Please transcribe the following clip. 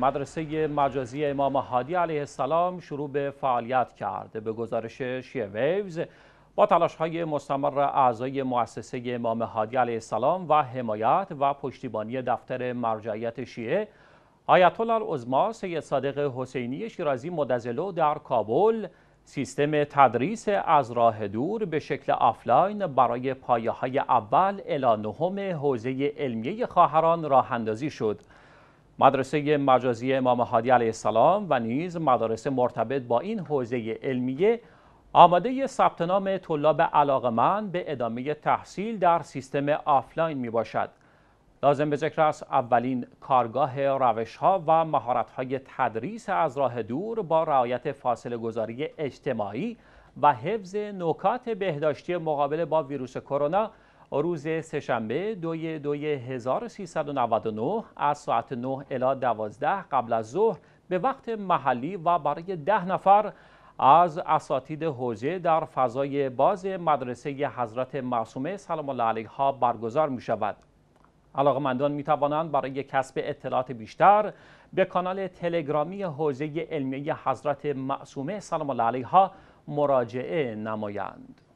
مدرسه مجازی امام هادی علیه السلام شروع به فعالیت کرد به گزارش شیه ویوز با تلاش های مستمر اعضای مؤسسه امام هادی علیه السلام و حمایت و پشتیبانی دفتر مرجعیت شیعه آیت الله العظما سید صادق حسینی شیرازی مدزلو در کابل سیستم تدریس از راه دور به شکل آفلاین برای پایه های اول الی نهم حوزه علمیه خواهران راه اندازی شد مدرسه مجازی امام هادی علیه السلام و نیز مدارس مرتبط با این حوزه علمیه آماده ثبت نام طلاب علاقمند به ادامه تحصیل در سیستم آفلاین می باشد. لازم به ذکر است اولین کارگاه روش ها و مهارت های تدریس از راه دور با رعایت فاصله گذاری اجتماعی و حفظ نکات بهداشتی مقابله با ویروس کرونا روز سهشنبه دوی دوی 1399 از ساعت 9 الی 12 قبل از ظهر به وقت محلی و برای ده نفر از اساتید حوزه در فضای باز مدرسه حضرت معصومه سلام الله علیها برگزار می شود. علاقمندان می توانند برای کسب اطلاعات بیشتر به کانال تلگرامی حوزه علمی حضرت معصومه سلام الله علیها مراجعه نمایند.